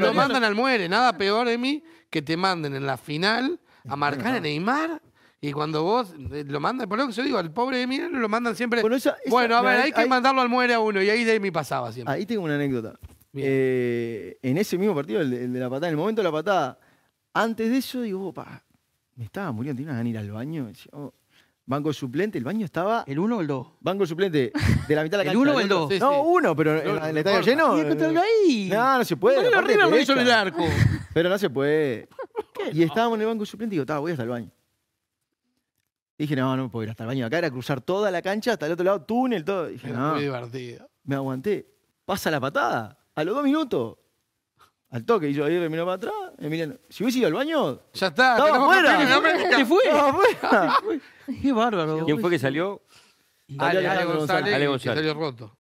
Lo mandan al muere. Nada peor, Emi, que te manden en la final a marcar a Neymar y cuando vos eh, lo mandas, por lo que yo digo, al pobre Emi lo mandan siempre. Bueno, a ver, hay, que mandarlo al muere a uno y ahí de Emi pasaba siempre. Ahí tengo una anécdota. Eh, en ese mismo partido, el de, la patada, en el momento de la patada, antes de eso, digo, me estaba muriendo, tenía que ir al baño. Oh, Banco suplente, el baño estaba. ¿El uno o el dos Banco suplente, de la mitad de la cancha. ¿El uno o el dos No, uno pero en el, estadio lleno. ¿Y ahí? No, no se puede. No, el arco. Pero no se puede. Y estábamos en el banco suplente y digo, voy hasta el baño. dije, no, no me puedo ir hasta el baño. Acá era cruzar toda la cancha hasta el otro lado, túnel, todo. dije, no. Muy divertido. Me aguanté. Pasa la patada. A los dos minutos. Al toque, y yo ahí miró para atrás, Emiliano, si hubiese ido al baño, ya está, estaba afuera. Se fue. Qué bárbaro. ¿Quién fue que salió? Ale, González, Ale González. salió roto.